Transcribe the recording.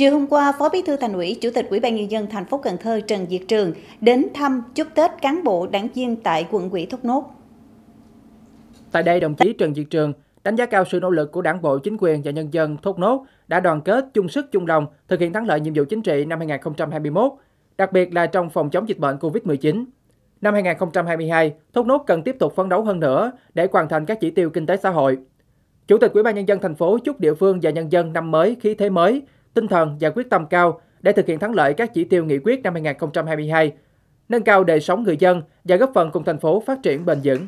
Chiều hôm qua, Phó Bí thư Thành ủy, Chủ tịch Ủy ban nhân dân thành phố Cần Thơ Trần Diệt Trường đến thăm chúc Tết cán bộ đảng viên tại quận ủy Thốt Nốt. Tại đây, đồng chí Trần Diệt Trường đánh giá cao sự nỗ lực của Đảng bộ, chính quyền và nhân dân Thốt Nốt đã đoàn kết, chung sức chung lòng thực hiện thắng lợi nhiệm vụ chính trị năm 2021, đặc biệt là trong phòng chống dịch bệnh COVID-19. Năm 2022, Thốt Nốt cần tiếp tục phấn đấu hơn nữa để hoàn thành các chỉ tiêu kinh tế xã hội. Chủ tịch Ủy ban nhân dân thành phố chúc địa phương và nhân dân năm mới khí thế mới, tinh thần và quyết tâm cao để thực hiện thắng lợi các chỉ tiêu nghị quyết năm 2022, nâng cao đời sống người dân và góp phần cùng thành phố phát triển bền vững.